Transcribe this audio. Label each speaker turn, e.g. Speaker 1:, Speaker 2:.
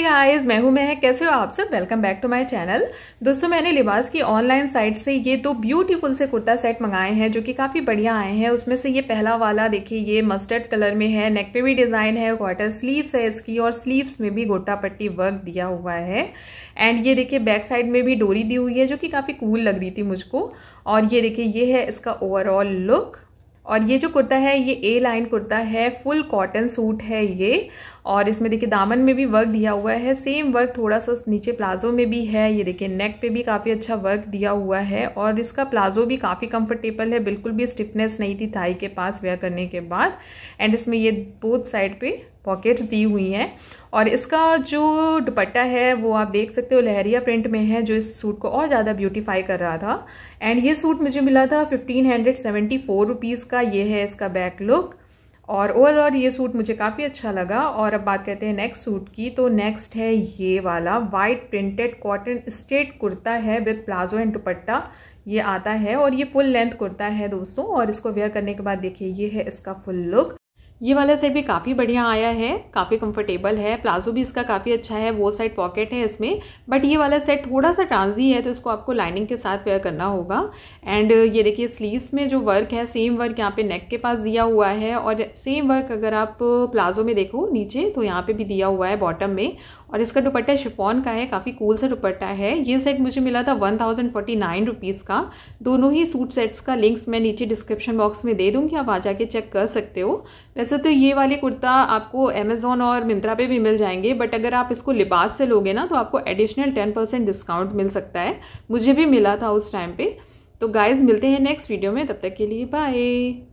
Speaker 1: hey guys मैं हूं मैं है कैसे हो आप सब welcome back to my channel दोस्तों मैंने लिबास की ऑनलाइन साइट से ये दो ब्यूटीफुल से कुर्ता सेट मंगाए हैं जो कि काफ़ी बढ़िया आए हैं उसमें से ये पहला वाला देखिए ये मस्टर्ड कलर में है नेक पे भी डिज़ाइन है क्वार्टर स्लीव्स है इसकी और स्लीव्स में भी गोटा पट्टी वर्क दिया हुआ है एंड ये देखिए बैक साइड में भी डोरी दी हुई है जो कि काफ़ी कूल लग रही थी मुझको और ये देखिए ये है इसका ओवरऑल लुक और ये जो कुर्ता है ये ए लाइन कुर्ता है फुल कॉटन सूट है ये और इसमें देखिए दामन में भी वर्क दिया हुआ है सेम वर्क थोड़ा सा नीचे प्लाजो में भी है ये देखिए नेक पे भी काफ़ी अच्छा वर्क दिया हुआ है और इसका प्लाजो भी काफ़ी कंफर्टेबल है बिल्कुल भी स्टिफनेस नहीं थी थाई के पास वेयर करने के बाद एंड इसमें ये बोथ साइड पे पॉकेट्स दी हुई हैं और इसका जो दुपट्टा है वो आप देख सकते हो लहरिया प्रिंट में है जो इस सूट को और ज़्यादा ब्यूटीफाई कर रहा था एंड ये सूट मुझे मिला था fifteen hundred seventy four rupees का ये है इसका बैक लुक और ओवरऑल ये सूट मुझे काफ़ी अच्छा लगा और अब बात करते हैं नेक्स्ट सूट की तो नेक्स्ट है ये वाला white printed cotton straight kurta है विद प्लाजो एंड दुपट्टा ये आता है और ये फुल लेंथ कुर्ता है दोस्तों और इसको वेयर करने के बाद देखिए ये है इसका फुल लुक ये वाला सेट भी काफ़ी बढ़िया आया है काफ़ी कंफर्टेबल है प्लाजो भी इसका काफ़ी अच्छा है वो साइड पॉकेट है इसमें बट ये वाला सेट थोड़ा सा ट्रांजी है तो इसको आपको लाइनिंग के साथ वेयर करना होगा एंड ये देखिए स्लीव्स में जो वर्क है सेम वर्क यहाँ पे नेक के पास दिया हुआ है और सेम वर्क अगर आप प्लाजो में देखो नीचे तो यहाँ पर भी दिया हुआ है बॉटम में और इसका दुपट्टा शिफॉन का है काफ़ी कूल सा दुपट्टा है ये सेट मुझे मिला था one thousand forty nine rupees का दोनों ही सूट सेट्स का लिंक्स मैं नीचे डिस्क्रिप्शन बॉक्स में दे दूँगी आप आ जाके चेक कर सकते हो वैसे तो ये वाले कुर्ता आपको अमेज़ोन और मिंत्रा पे भी मिल जाएंगे बट अगर आप इसको लिबास से लोगे ना तो आपको एडिशनल टेन परसेंट डिस्काउंट मिल सकता है मुझे भी मिला था उस टाइम पे तो गाइज़ मिलते हैं नेक्स्ट वीडियो में तब तक के लिए बाय